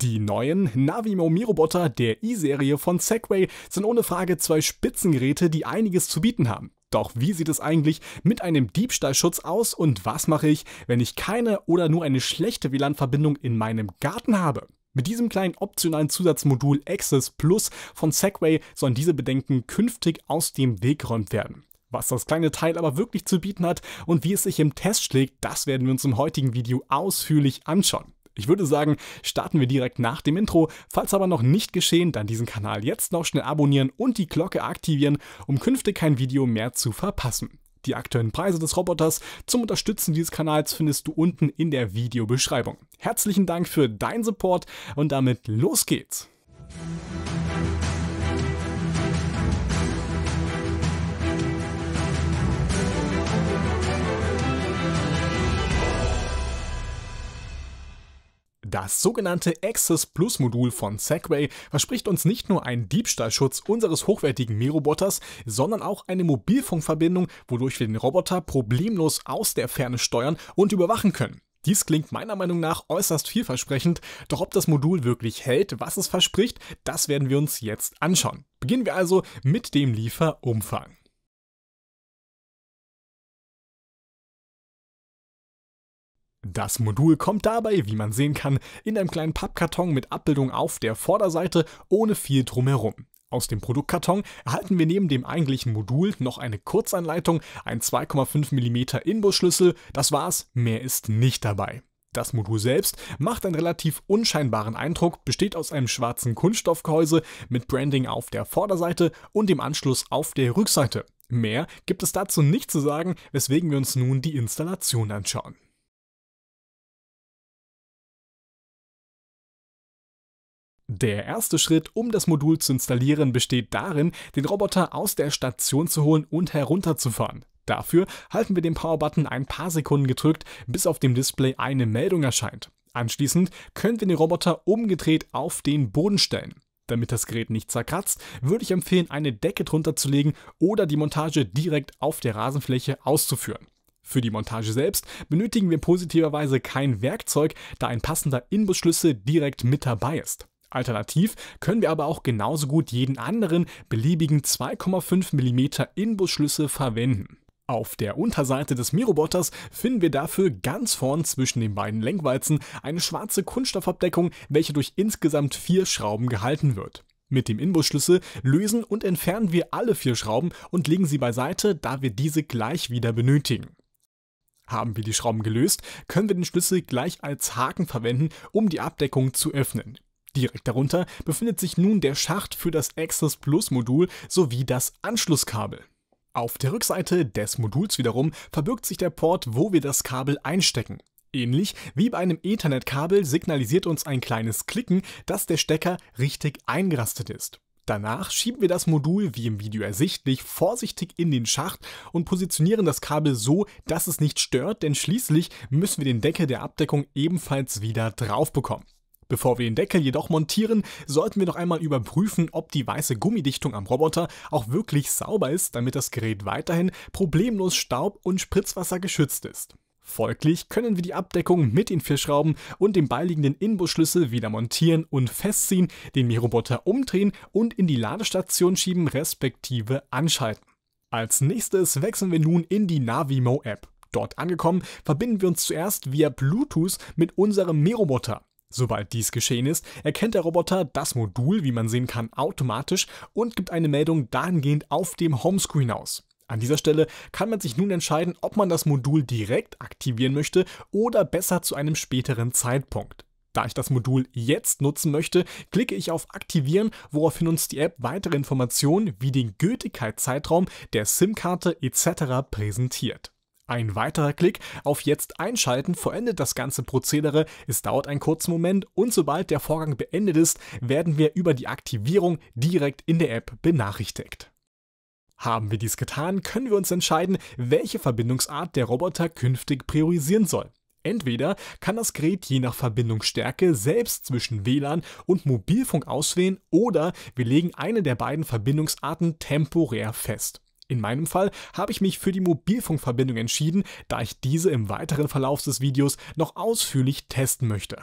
Die neuen Navimo Mi-Roboter der i-Serie von Segway sind ohne Frage zwei Spitzengeräte, die einiges zu bieten haben. Doch wie sieht es eigentlich mit einem Diebstahlschutz aus und was mache ich, wenn ich keine oder nur eine schlechte WLAN-Verbindung in meinem Garten habe? Mit diesem kleinen optionalen Zusatzmodul Access Plus von Segway sollen diese Bedenken künftig aus dem Weg geräumt werden. Was das kleine Teil aber wirklich zu bieten hat und wie es sich im Test schlägt, das werden wir uns im heutigen Video ausführlich anschauen. Ich würde sagen, starten wir direkt nach dem Intro. Falls aber noch nicht geschehen, dann diesen Kanal jetzt noch schnell abonnieren und die Glocke aktivieren, um künftig kein Video mehr zu verpassen. Die aktuellen Preise des Roboters zum Unterstützen dieses Kanals findest du unten in der Videobeschreibung. Herzlichen Dank für deinen Support und damit los geht's! Das sogenannte Access Plus Modul von Segway verspricht uns nicht nur einen Diebstahlschutz unseres hochwertigen Miroboters, sondern auch eine Mobilfunkverbindung, wodurch wir den Roboter problemlos aus der Ferne steuern und überwachen können. Dies klingt meiner Meinung nach äußerst vielversprechend, doch ob das Modul wirklich hält, was es verspricht, das werden wir uns jetzt anschauen. Beginnen wir also mit dem Lieferumfang. Das Modul kommt dabei, wie man sehen kann, in einem kleinen Pappkarton mit Abbildung auf der Vorderseite ohne viel drumherum. Aus dem Produktkarton erhalten wir neben dem eigentlichen Modul noch eine Kurzanleitung, einen 2,5 mm Inbusschlüssel, das war's, mehr ist nicht dabei. Das Modul selbst macht einen relativ unscheinbaren Eindruck, besteht aus einem schwarzen Kunststoffgehäuse mit Branding auf der Vorderseite und dem Anschluss auf der Rückseite. Mehr gibt es dazu nicht zu sagen, weswegen wir uns nun die Installation anschauen. Der erste Schritt, um das Modul zu installieren, besteht darin, den Roboter aus der Station zu holen und herunterzufahren. Dafür halten wir den Power-Button ein paar Sekunden gedrückt, bis auf dem Display eine Meldung erscheint. Anschließend können wir den Roboter umgedreht auf den Boden stellen. Damit das Gerät nicht zerkratzt, würde ich empfehlen, eine Decke drunter zu legen oder die Montage direkt auf der Rasenfläche auszuführen. Für die Montage selbst benötigen wir positiverweise kein Werkzeug, da ein passender Inbusschlüssel direkt mit dabei ist. Alternativ können wir aber auch genauso gut jeden anderen beliebigen 2,5 mm Inbusschlüssel verwenden. Auf der Unterseite des Miroboters finden wir dafür ganz vorn zwischen den beiden Lenkwalzen eine schwarze Kunststoffabdeckung, welche durch insgesamt vier Schrauben gehalten wird. Mit dem Inbusschlüssel lösen und entfernen wir alle vier Schrauben und legen sie beiseite, da wir diese gleich wieder benötigen. Haben wir die Schrauben gelöst, können wir den Schlüssel gleich als Haken verwenden, um die Abdeckung zu öffnen. Direkt darunter befindet sich nun der Schacht für das Access Plus Modul sowie das Anschlusskabel. Auf der Rückseite des Moduls wiederum verbirgt sich der Port, wo wir das Kabel einstecken. Ähnlich wie bei einem Ethernet-Kabel signalisiert uns ein kleines Klicken, dass der Stecker richtig eingerastet ist. Danach schieben wir das Modul, wie im Video ersichtlich, vorsichtig in den Schacht und positionieren das Kabel so, dass es nicht stört, denn schließlich müssen wir den Deckel der Abdeckung ebenfalls wieder drauf bekommen. Bevor wir den Deckel jedoch montieren, sollten wir noch einmal überprüfen, ob die weiße Gummidichtung am Roboter auch wirklich sauber ist, damit das Gerät weiterhin problemlos Staub- und Spritzwasser geschützt ist. Folglich können wir die Abdeckung mit den Fischschrauben und dem beiliegenden Inbusschlüssel wieder montieren und festziehen, den Mi-Roboter umdrehen und in die Ladestation schieben respektive anschalten. Als nächstes wechseln wir nun in die Navimo-App. Dort angekommen, verbinden wir uns zuerst via Bluetooth mit unserem Mi-Roboter. Sobald dies geschehen ist, erkennt der Roboter das Modul, wie man sehen kann, automatisch und gibt eine Meldung dahingehend auf dem Homescreen aus. An dieser Stelle kann man sich nun entscheiden, ob man das Modul direkt aktivieren möchte oder besser zu einem späteren Zeitpunkt. Da ich das Modul jetzt nutzen möchte, klicke ich auf Aktivieren, woraufhin uns die App weitere Informationen wie den Gültigkeitszeitraum der SIM-Karte etc. präsentiert. Ein weiterer Klick auf Jetzt einschalten vollendet das ganze Prozedere. Es dauert einen kurzen Moment und sobald der Vorgang beendet ist, werden wir über die Aktivierung direkt in der App benachrichtigt. Haben wir dies getan, können wir uns entscheiden, welche Verbindungsart der Roboter künftig priorisieren soll. Entweder kann das Gerät je nach Verbindungsstärke selbst zwischen WLAN und Mobilfunk auswählen oder wir legen eine der beiden Verbindungsarten temporär fest. In meinem Fall habe ich mich für die Mobilfunkverbindung entschieden, da ich diese im weiteren Verlauf des Videos noch ausführlich testen möchte.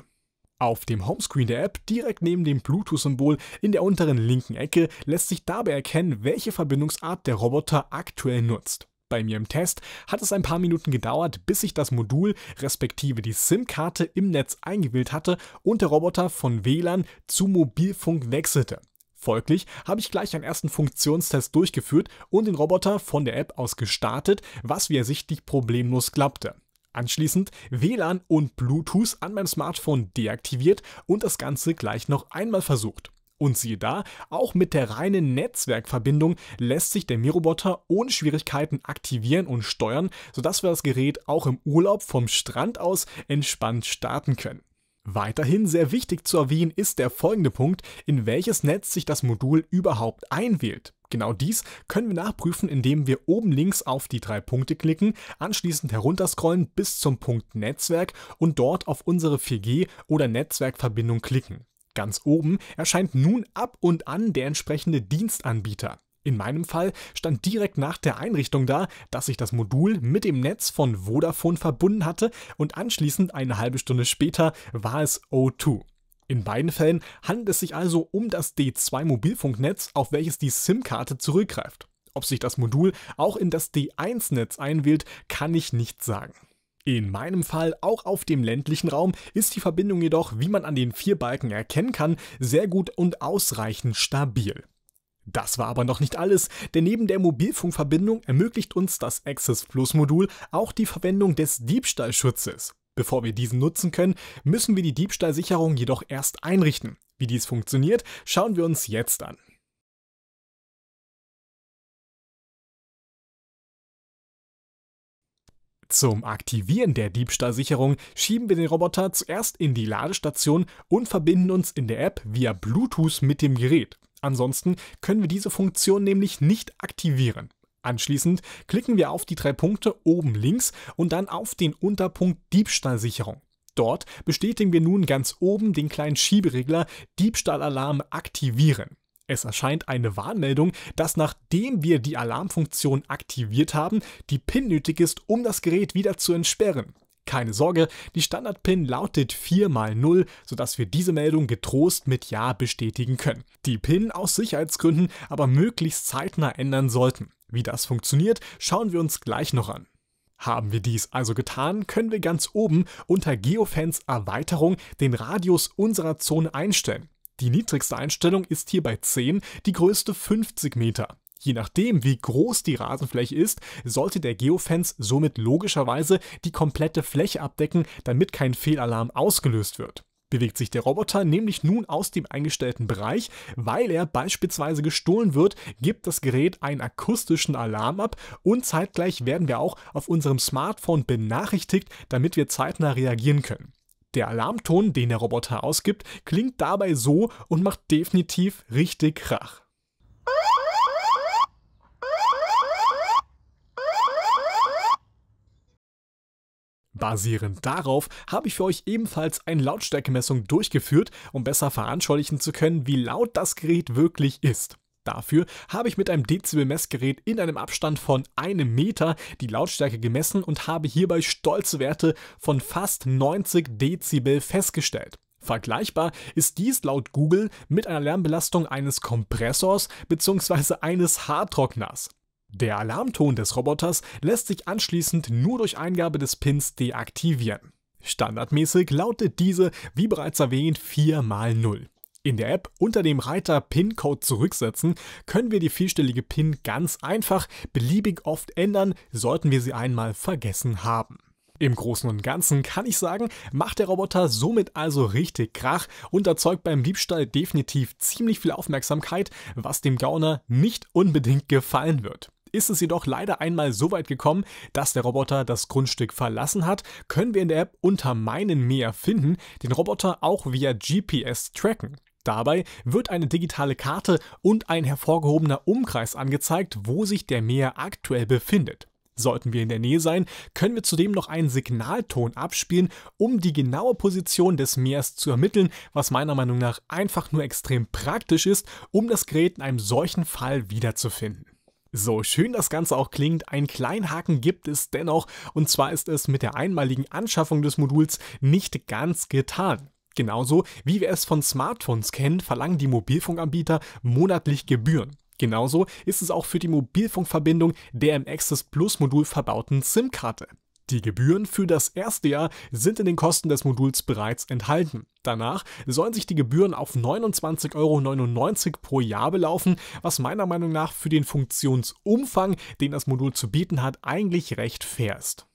Auf dem Homescreen der App, direkt neben dem Bluetooth-Symbol in der unteren linken Ecke, lässt sich dabei erkennen, welche Verbindungsart der Roboter aktuell nutzt. Bei mir im Test hat es ein paar Minuten gedauert, bis ich das Modul respektive die SIM-Karte im Netz eingewählt hatte und der Roboter von WLAN zu Mobilfunk wechselte. Folglich habe ich gleich einen ersten Funktionstest durchgeführt und den Roboter von der App aus gestartet, was wie ersichtlich problemlos klappte. Anschließend WLAN und Bluetooth an meinem Smartphone deaktiviert und das Ganze gleich noch einmal versucht. Und siehe da, auch mit der reinen Netzwerkverbindung lässt sich der Miroboter ohne Schwierigkeiten aktivieren und steuern, sodass wir das Gerät auch im Urlaub vom Strand aus entspannt starten können. Weiterhin sehr wichtig zu erwähnen ist der folgende Punkt, in welches Netz sich das Modul überhaupt einwählt. Genau dies können wir nachprüfen, indem wir oben links auf die drei Punkte klicken, anschließend herunterscrollen bis zum Punkt Netzwerk und dort auf unsere 4G oder Netzwerkverbindung klicken. Ganz oben erscheint nun ab und an der entsprechende Dienstanbieter. In meinem Fall stand direkt nach der Einrichtung da, dass ich das Modul mit dem Netz von Vodafone verbunden hatte und anschließend eine halbe Stunde später war es O2. In beiden Fällen handelt es sich also um das D2 Mobilfunknetz, auf welches die SIM-Karte zurückgreift. Ob sich das Modul auch in das D1-Netz einwählt, kann ich nicht sagen. In meinem Fall, auch auf dem ländlichen Raum, ist die Verbindung jedoch, wie man an den vier Balken erkennen kann, sehr gut und ausreichend stabil. Das war aber noch nicht alles, denn neben der Mobilfunkverbindung ermöglicht uns das Access Plus Modul auch die Verwendung des Diebstahlschutzes. Bevor wir diesen nutzen können, müssen wir die Diebstahlsicherung jedoch erst einrichten. Wie dies funktioniert, schauen wir uns jetzt an. Zum Aktivieren der Diebstahlsicherung schieben wir den Roboter zuerst in die Ladestation und verbinden uns in der App via Bluetooth mit dem Gerät. Ansonsten können wir diese Funktion nämlich nicht aktivieren. Anschließend klicken wir auf die drei Punkte oben links und dann auf den Unterpunkt Diebstahlsicherung. Dort bestätigen wir nun ganz oben den kleinen Schieberegler Diebstahlalarm aktivieren. Es erscheint eine Warnmeldung, dass nachdem wir die Alarmfunktion aktiviert haben, die PIN nötig ist, um das Gerät wieder zu entsperren. Keine Sorge, die Standard-PIN lautet 4 x 0, sodass wir diese Meldung getrost mit Ja bestätigen können. Die PIN aus Sicherheitsgründen aber möglichst zeitnah ändern sollten. Wie das funktioniert, schauen wir uns gleich noch an. Haben wir dies also getan, können wir ganz oben unter Geofans Erweiterung den Radius unserer Zone einstellen. Die niedrigste Einstellung ist hier bei 10, die größte 50 Meter. Je nachdem, wie groß die Rasenfläche ist, sollte der Geofence somit logischerweise die komplette Fläche abdecken, damit kein Fehlalarm ausgelöst wird. Bewegt sich der Roboter nämlich nun aus dem eingestellten Bereich, weil er beispielsweise gestohlen wird, gibt das Gerät einen akustischen Alarm ab und zeitgleich werden wir auch auf unserem Smartphone benachrichtigt, damit wir zeitnah reagieren können. Der Alarmton, den der Roboter ausgibt, klingt dabei so und macht definitiv richtig Krach. Basierend darauf habe ich für euch ebenfalls eine Lautstärkemessung durchgeführt, um besser veranschaulichen zu können, wie laut das Gerät wirklich ist. Dafür habe ich mit einem Dezibel-Messgerät in einem Abstand von einem Meter die Lautstärke gemessen und habe hierbei stolze Werte von fast 90 Dezibel festgestellt. Vergleichbar ist dies laut Google mit einer Lärmbelastung eines Kompressors bzw. eines Haartrockners. Der Alarmton des Roboters lässt sich anschließend nur durch Eingabe des Pins deaktivieren. Standardmäßig lautet diese, wie bereits erwähnt, 4 x 0. In der App unter dem Reiter PIN-Code zurücksetzen können wir die vierstellige PIN ganz einfach beliebig oft ändern, sollten wir sie einmal vergessen haben. Im Großen und Ganzen kann ich sagen, macht der Roboter somit also richtig Krach und erzeugt beim Diebstahl definitiv ziemlich viel Aufmerksamkeit, was dem Gauner nicht unbedingt gefallen wird ist es jedoch leider einmal so weit gekommen, dass der Roboter das Grundstück verlassen hat, können wir in der App unter meinen Meer finden, den Roboter auch via GPS tracken. Dabei wird eine digitale Karte und ein hervorgehobener Umkreis angezeigt, wo sich der Meer aktuell befindet. Sollten wir in der Nähe sein, können wir zudem noch einen Signalton abspielen, um die genaue Position des Meers zu ermitteln, was meiner Meinung nach einfach nur extrem praktisch ist, um das Gerät in einem solchen Fall wiederzufinden. So schön das Ganze auch klingt, ein kleinen Haken gibt es dennoch, und zwar ist es mit der einmaligen Anschaffung des Moduls nicht ganz getan. Genauso wie wir es von Smartphones kennen, verlangen die Mobilfunkanbieter monatlich Gebühren. Genauso ist es auch für die Mobilfunkverbindung der im Access Plus Modul verbauten SIM-Karte. Die Gebühren für das erste Jahr sind in den Kosten des Moduls bereits enthalten. Danach sollen sich die Gebühren auf 29,99 Euro pro Jahr belaufen, was meiner Meinung nach für den Funktionsumfang, den das Modul zu bieten hat, eigentlich recht fair ist.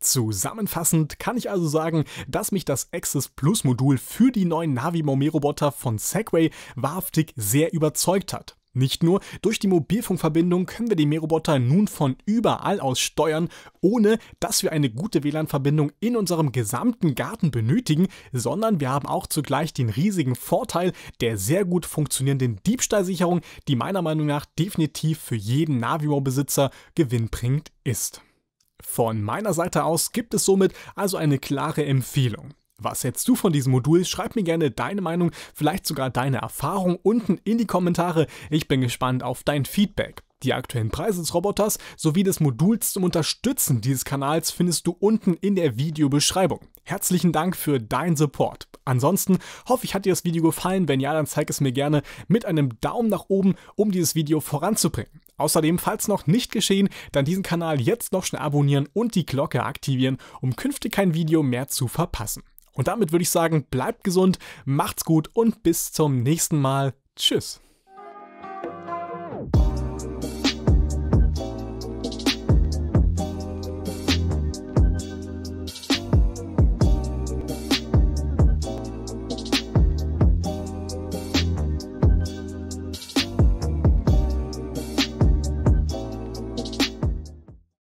Zusammenfassend kann ich also sagen, dass mich das Access Plus Modul für die neuen Navi Maumee Roboter von Segway wahrhaftig sehr überzeugt hat. Nicht nur, durch die Mobilfunkverbindung können wir die Mähroboter nun von überall aus steuern, ohne dass wir eine gute WLAN-Verbindung in unserem gesamten Garten benötigen, sondern wir haben auch zugleich den riesigen Vorteil der sehr gut funktionierenden Diebstahlsicherung, die meiner Meinung nach definitiv für jeden Navimo-Besitzer gewinnbringend ist. Von meiner Seite aus gibt es somit also eine klare Empfehlung. Was hältst du von diesem Modul? Schreib mir gerne deine Meinung, vielleicht sogar deine Erfahrung unten in die Kommentare. Ich bin gespannt auf dein Feedback. Die aktuellen Preise des Roboters sowie des Moduls zum Unterstützen dieses Kanals findest du unten in der Videobeschreibung. Herzlichen Dank für deinen Support. Ansonsten hoffe ich, hat dir das Video gefallen. Wenn ja, dann zeig es mir gerne mit einem Daumen nach oben, um dieses Video voranzubringen. Außerdem, falls noch nicht geschehen, dann diesen Kanal jetzt noch schnell abonnieren und die Glocke aktivieren, um künftig kein Video mehr zu verpassen. Und damit würde ich sagen, bleibt gesund, macht's gut und bis zum nächsten Mal. Tschüss.